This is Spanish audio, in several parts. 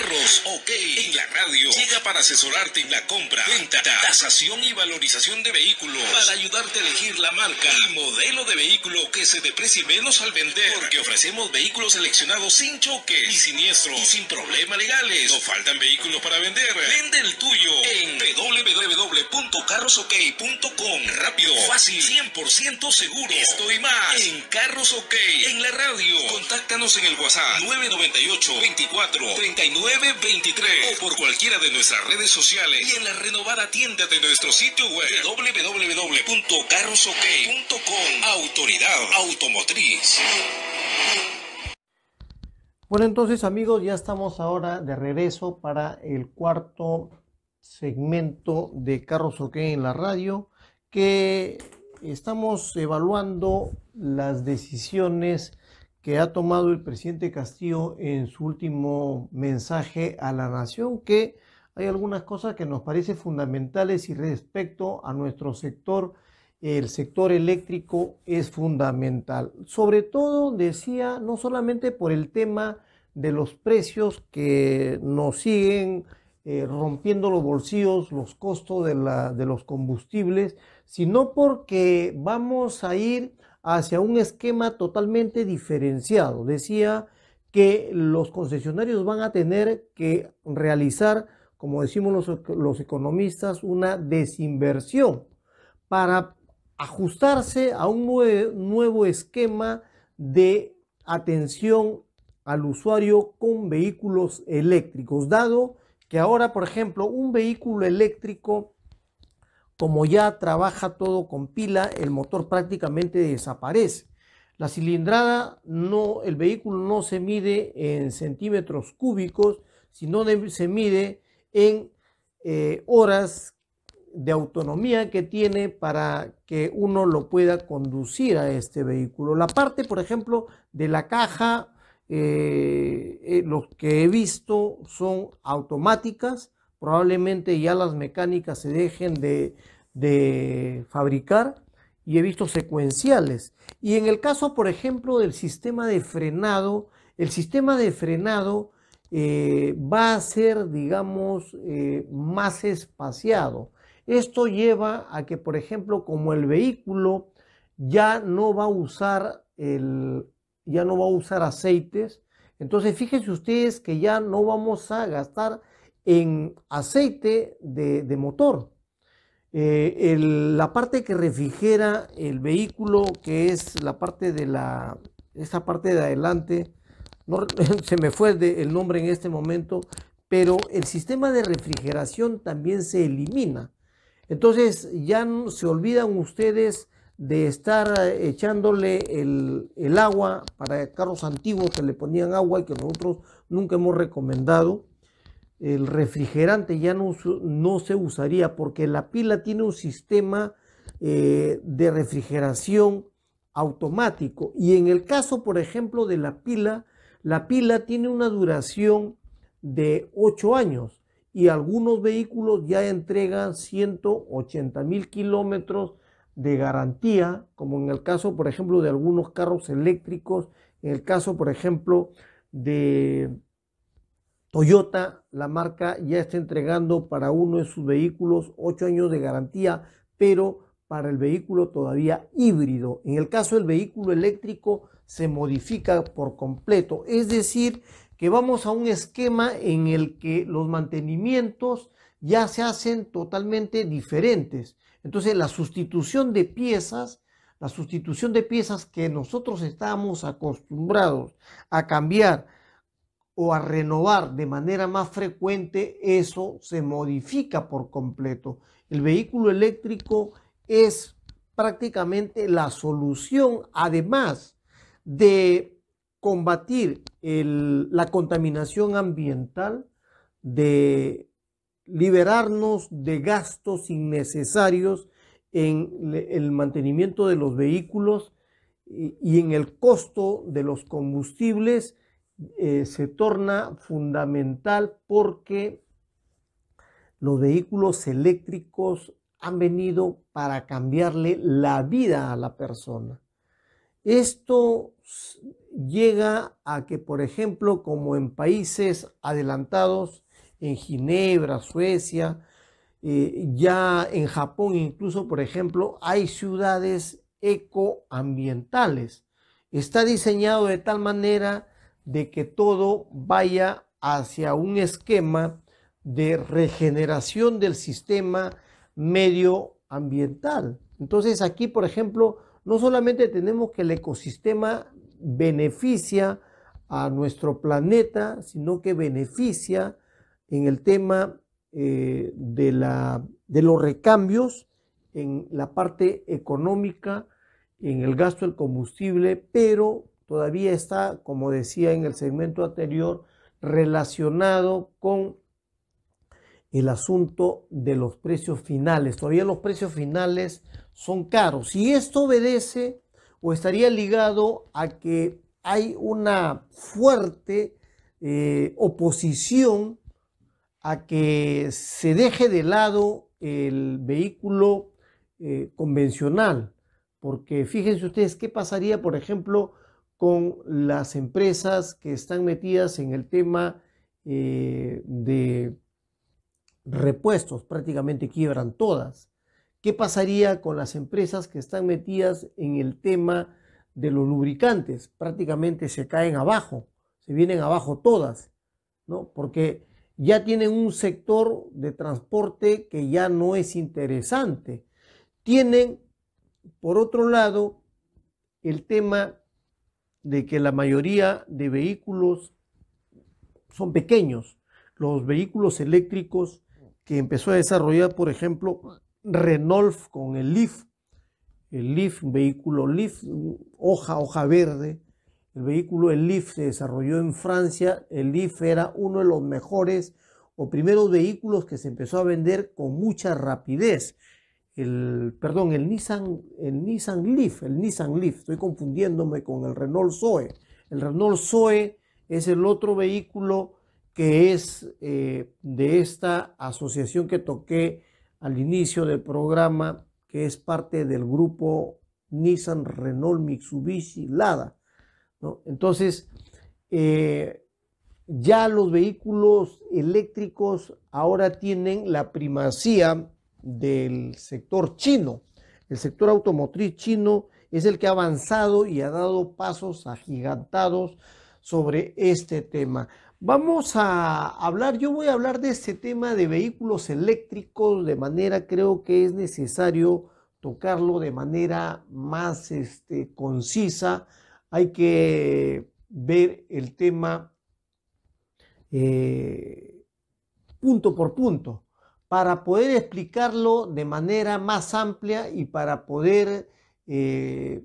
Carros OK en la radio. Llega para asesorarte en la compra, venta, tasación y valorización de vehículos. Para ayudarte a elegir la marca y modelo de vehículo que se deprecie menos al vender. Porque ofrecemos vehículos seleccionados sin choques y siniestros, sin problemas legales. No faltan vehículos para vender. Vende el tuyo en www.carrosok.com. Rápido, fácil, 100% seguro. Esto y más en Carros OK en la radio. Contáctanos en el WhatsApp 998 24 39 923 o por cualquiera de nuestras redes sociales y en la renovada tienda de nuestro sitio web www.carrosok.com Autoridad Automotriz. Bueno, entonces amigos, ya estamos ahora de regreso para el cuarto segmento de Carros OK en la radio, que estamos evaluando las decisiones que ha tomado el presidente Castillo en su último mensaje a la nación, que hay algunas cosas que nos parecen fundamentales y respecto a nuestro sector, el sector eléctrico es fundamental. Sobre todo, decía, no solamente por el tema de los precios que nos siguen eh, rompiendo los bolsillos, los costos de, de los combustibles, sino porque vamos a ir hacia un esquema totalmente diferenciado. Decía que los concesionarios van a tener que realizar, como decimos los, economistas, una desinversión para ajustarse a un nuevo esquema de atención al usuario con vehículos eléctricos, dado que ahora, por ejemplo, un vehículo eléctrico como ya trabaja todo con pila, el motor prácticamente desaparece. La cilindrada, no, el vehículo no se mide en centímetros cúbicos, sino se mide en eh, horas de autonomía que tiene para que uno lo pueda conducir a este vehículo. La parte, por ejemplo, de la caja, eh, eh, lo que he visto son automáticas, probablemente ya las mecánicas se dejen de, fabricar y he visto secuenciales. Y en el caso, por ejemplo, del sistema de frenado, el sistema de frenado eh, va a ser, digamos, eh, más espaciado. Esto lleva a que, por ejemplo, como el vehículo ya no va a usar, el, ya no va a usar aceites, entonces fíjense ustedes que ya no vamos a gastar en aceite de, motor. Eh, la parte que refrigera el vehículo, que es la parte de la, esta parte de adelante, se me fue el nombre en este momento, pero el sistema de refrigeración también se elimina. Entonces ya no, se olvidan ustedes de estar eh, echándole el, el agua para carros antiguos que le ponían agua y que nosotros nunca hemos recomendado el refrigerante ya no, no se usaría porque la pila tiene un sistema eh, de refrigeración automático. Y en el caso, por ejemplo, de la pila, la pila tiene una duración de 8 años y algunos vehículos ya entregan 180 mil kilómetros de garantía, como en el caso, por ejemplo, de algunos carros eléctricos, en el caso, por ejemplo, de Toyota, la marca, ya está entregando para uno de sus vehículos ocho años de garantía, pero para el vehículo todavía híbrido. En el caso del vehículo eléctrico se modifica por completo, es decir, que vamos a un esquema en el que los mantenimientos ya se hacen totalmente diferentes. Entonces, la sustitución de piezas, la sustitución de piezas que nosotros estamos acostumbrados a cambiar o a renovar de manera más frecuente, eso se modifica por completo. El vehículo eléctrico es prácticamente la solución, además de combatir la contaminación ambiental, de liberarnos de gastos innecesarios en el mantenimiento de los vehículos y en el costo de los combustibles eh, se torna fundamental porque los vehículos eléctricos han venido para cambiarle la vida a la persona. Esto llega a que, por ejemplo, como en países adelantados, en Ginebra, Suecia, eh, ya en Japón incluso, por ejemplo, hay ciudades ecoambientales. Está diseñado de tal manera de que todo vaya hacia un esquema de regeneración del sistema medioambiental. Entonces aquí, por ejemplo, no solamente tenemos que el ecosistema beneficia a nuestro planeta, sino que beneficia en el tema eh, de, la, de los recambios en la parte económica, en el gasto del combustible, pero todavía está, como decía en el segmento anterior, relacionado con el asunto de los precios finales. Todavía los precios finales son caros. Y esto obedece o estaría ligado a que hay una fuerte eh, oposición a que se deje de lado el vehículo eh, convencional. Porque fíjense ustedes qué pasaría, por ejemplo, con las empresas que están metidas en el tema eh, de repuestos, prácticamente quiebran todas. ¿Qué pasaría con las empresas que están metidas en el tema de los lubricantes? Prácticamente se caen abajo, se vienen abajo todas, ¿no? Porque ya tienen un sector de transporte que ya no es interesante. Tienen, por otro lado, el tema de que la mayoría de vehículos son pequeños. Los vehículos eléctricos que empezó a desarrollar, por ejemplo, Renault con el Leaf, el Leaf, un vehículo Leaf, hoja, hoja verde. El vehículo, el Leaf, se desarrolló en Francia. El Leaf era uno de los mejores o primeros vehículos que se empezó a vender con mucha rapidez el, perdón, el Nissan, el Leaf, el Nissan Leaf, estoy confundiéndome con el Renault Zoe. El Renault Zoe es el otro vehículo que es eh, de esta asociación que toqué al inicio del programa, que es parte del grupo Nissan Renault Mitsubishi Lada. Entonces, eh, ya los vehículos eléctricos ahora tienen la primacía del sector chino. El sector automotriz chino es el que ha avanzado y ha dado pasos agigantados sobre este tema. Vamos a hablar, yo voy a hablar de este tema de vehículos eléctricos de manera, creo que es necesario tocarlo de manera más este, concisa. Hay que ver el tema eh, punto por punto para poder explicarlo de manera más amplia y para poder eh,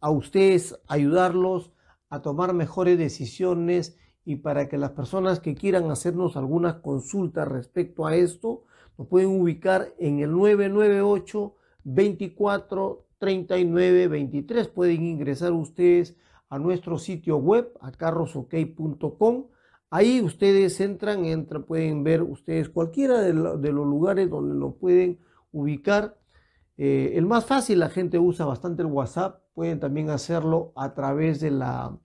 a ustedes ayudarlos a tomar mejores decisiones y para que las personas que quieran hacernos algunas consultas respecto a esto, nos pueden ubicar en el 998 24 39 23. Pueden ingresar ustedes a nuestro sitio web, a carrosok.com Ahí ustedes entran, pueden ver ustedes cualquiera de, los lugares donde lo pueden ubicar. Eh, el más fácil, la gente usa bastante el WhatsApp. Pueden también hacerlo a través de, la,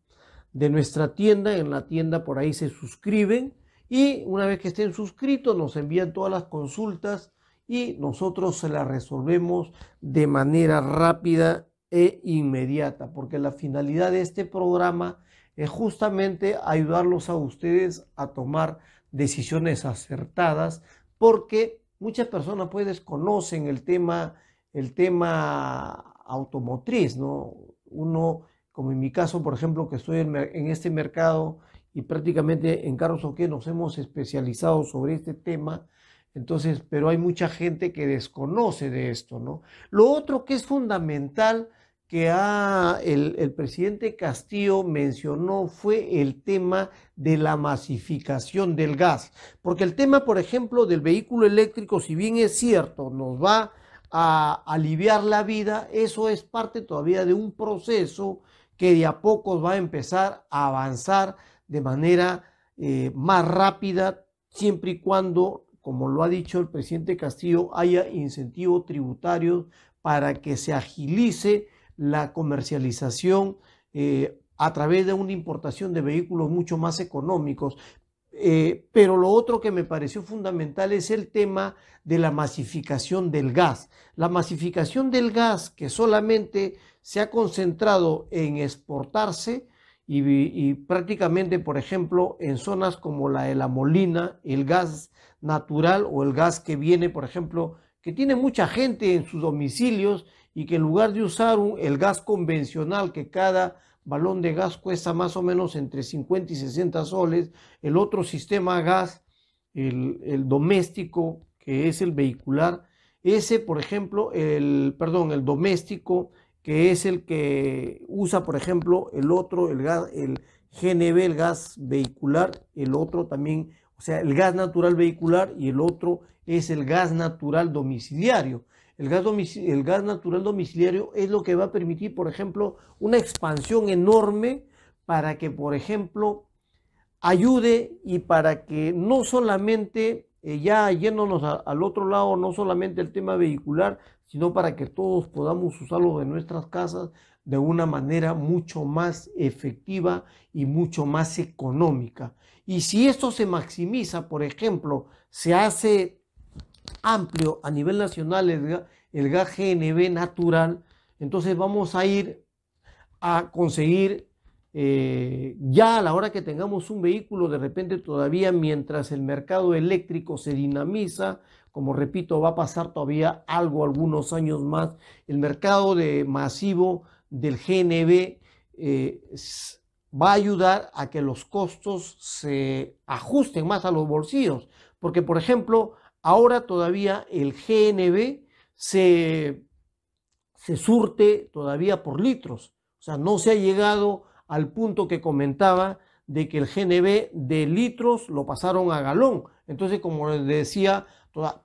de nuestra tienda. En la tienda por ahí se suscriben y una vez que estén suscritos nos envían todas las consultas y nosotros se las resolvemos de manera rápida e inmediata, porque la finalidad de este programa es justamente ayudarlos a ustedes a tomar decisiones acertadas, porque muchas personas pues desconocen el tema, el tema automotriz, ¿no? Uno, como en mi caso, por ejemplo, que estoy en, este mercado y prácticamente en Carlos que nos hemos especializado sobre este tema, entonces, pero hay mucha gente que desconoce de esto, ¿no? Lo otro que es fundamental que ah, el, presidente Castillo mencionó fue el tema de la masificación del gas. Porque el tema, por ejemplo, del vehículo eléctrico, si bien es cierto, nos va a aliviar la vida, eso es parte todavía de un proceso que de a poco va a empezar a avanzar de manera eh, más rápida, siempre y cuando, como lo ha dicho el presidente Castillo, haya incentivos tributarios para que se agilice la comercialización eh, a través de una importación de vehículos mucho más económicos. Eh, pero lo otro que me pareció fundamental es el tema de la masificación del gas. La masificación del gas que solamente se ha concentrado en exportarse y prácticamente, por ejemplo, en zonas como la de la Molina, el gas natural o el gas que viene, por ejemplo, que tiene mucha gente en sus domicilios y que en lugar de usar el gas convencional que cada balón de gas cuesta más o menos entre 50 y 60 soles, el otro sistema gas, el, doméstico, que es el vehicular, ese, por ejemplo, el, perdón, el doméstico, que es el que usa, por ejemplo, el otro, el gas, el GNV, el gas vehicular, el otro también, o sea, el gas natural vehicular y el otro es el gas natural domiciliario. El gas, el gas natural domiciliario es lo que va a permitir, por ejemplo, una expansión enorme para que, por ejemplo, ayude y para que no solamente, eh, ya yéndonos al otro lado, no solamente el tema vehicular, sino para que todos podamos usarlo en nuestras casas de una manera mucho más efectiva y mucho más económica. Y si esto se maximiza, por ejemplo, se hace amplio a nivel nacional, el, gas GNB natural, entonces vamos a ir a conseguir eh, ya a la hora que tengamos un vehículo, de repente todavía mientras el mercado eléctrico se dinamiza, como repito, va a pasar todavía algo, algunos años más, el mercado de masivo del GNB eh, va a ayudar a que los costos se ajusten más a los bolsillos. Porque, por ejemplo, Ahora todavía el GNB se, surte todavía por litros. O sea, no se ha llegado al punto que comentaba de que el GNB de litros lo pasaron a galón. Entonces, como les decía,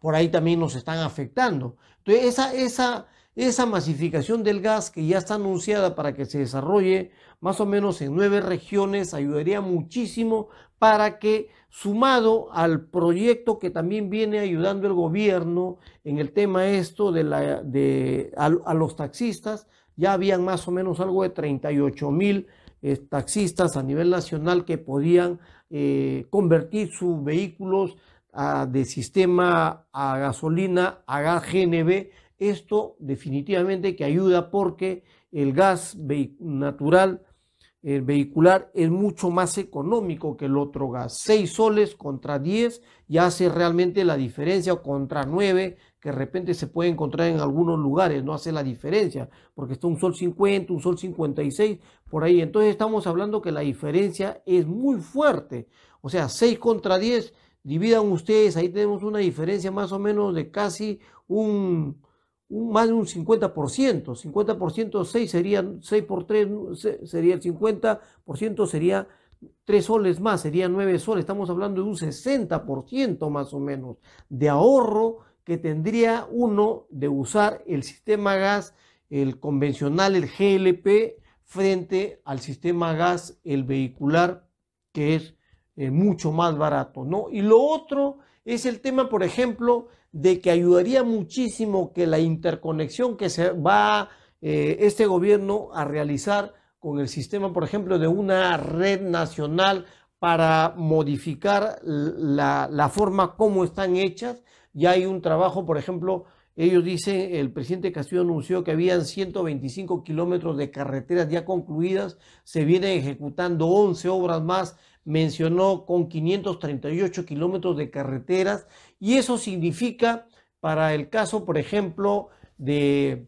por ahí también nos están afectando. Entonces, esa, esa, esa masificación del gas que ya está anunciada para que se desarrolle más o menos en nueve regiones ayudaría muchísimo para que, sumado al proyecto que también viene ayudando el gobierno en el tema esto de, a, los taxistas, ya habían más o menos algo de 38 mil eh, taxistas a nivel nacional que podían eh, convertir sus vehículos ah, de sistema a gasolina a gas GNB esto definitivamente que ayuda porque el gas natural eh, vehicular es mucho más económico que el otro gas. 6 soles contra 10 ya hace realmente la diferencia o contra 9 que de repente se puede encontrar en algunos lugares, no hace la diferencia, porque está un sol 50, un sol 56 por ahí. Entonces estamos hablando que la diferencia es muy fuerte. O sea, 6 contra 10, dividan ustedes, ahí tenemos una diferencia más o menos de casi un más de un 50%. 50% 6 sería 6 por 3, sería el 50%, sería 3 soles más, sería 9 soles. Estamos hablando de un 60% más o menos de ahorro que tendría uno de usar el sistema gas, el convencional, el GLP, frente al sistema gas, el vehicular, que es eh, mucho más barato, ¿no? Y lo otro es el tema, por ejemplo, de que ayudaría muchísimo que la interconexión que se va eh, este gobierno a realizar con el sistema, por ejemplo, de una red nacional para modificar la, la forma como están hechas. Ya hay un trabajo, por ejemplo, ellos dicen, el presidente Castillo anunció que habían 125 kilómetros de carreteras ya concluidas, se vienen ejecutando 11 obras más, mencionó con 538 kilómetros de carreteras y eso significa para el caso, por ejemplo, de...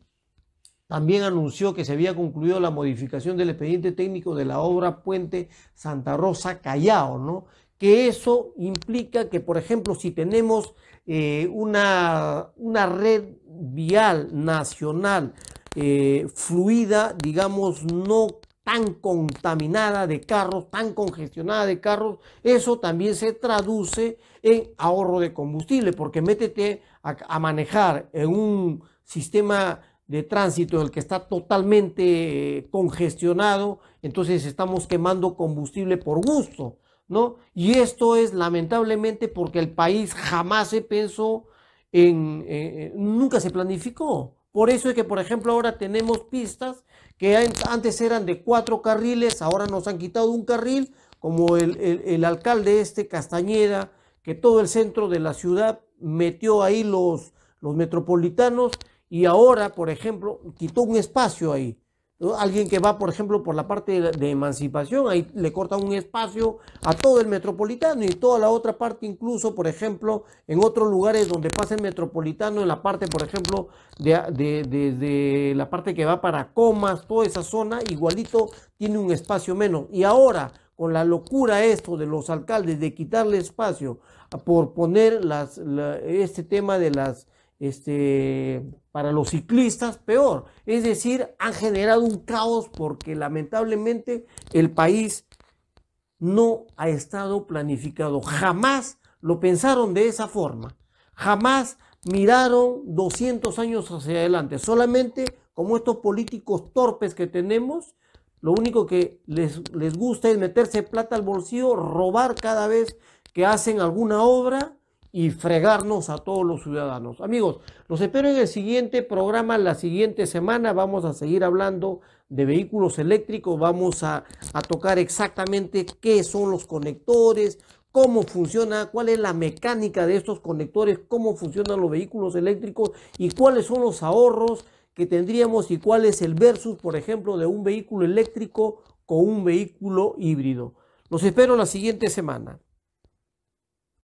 También anunció que se había concluido la modificación del expediente técnico de la obra Puente Santa Rosa Callao, ¿no? que eso implica que, por ejemplo, si tenemos eh, una, red vial nacional eh, fluida, digamos, no tan contaminada de carros, tan congestionada de carros, eso también se traduce en ahorro de combustible, porque métete a, a manejar en un sistema de tránsito el que está totalmente eh, congestionado, entonces estamos quemando combustible por gusto. ¿no? Y esto es lamentablemente porque el país jamás se pensó en, eh, eh, nunca se planificó. Por eso es que, por ejemplo, ahora tenemos pistas que antes eran de cuatro carriles, ahora nos han quitado un carril, como el, alcalde este, Castañeda, que todo el centro de la ciudad metió ahí los, los metropolitanos y ahora, por ejemplo, quitó un espacio ahí. Alguien que va, por ejemplo, por la parte de, emancipación, ahí le corta un espacio a todo el metropolitano y toda la otra parte, incluso, por ejemplo, en otros lugares donde pasa el metropolitano, en la parte, por ejemplo, de, de, la parte que va para comas, toda esa zona, igualito tiene un espacio menos. Y ahora, con la locura esto de los alcaldes de quitarle espacio por poner las, este tema de las este, para los ciclistas peor. Es decir, han generado un caos porque lamentablemente el país no ha estado planificado. Jamás lo pensaron de esa forma. Jamás miraron 200 años hacia adelante. Solamente como estos políticos torpes que tenemos, lo único que les, les gusta es meterse plata al bolsillo, robar cada vez que hacen alguna obra y fregarnos a todos los ciudadanos. Amigos, los espero en el siguiente programa, la siguiente semana vamos a seguir hablando de vehículos eléctricos, vamos a, tocar exactamente qué son los conectores, cómo funciona, cuál es la mecánica de estos conectores, cómo funcionan los vehículos eléctricos y cuáles son los ahorros que tendríamos y cuál es el versus, por ejemplo, de un vehículo eléctrico con un vehículo híbrido. Los espero la siguiente semana.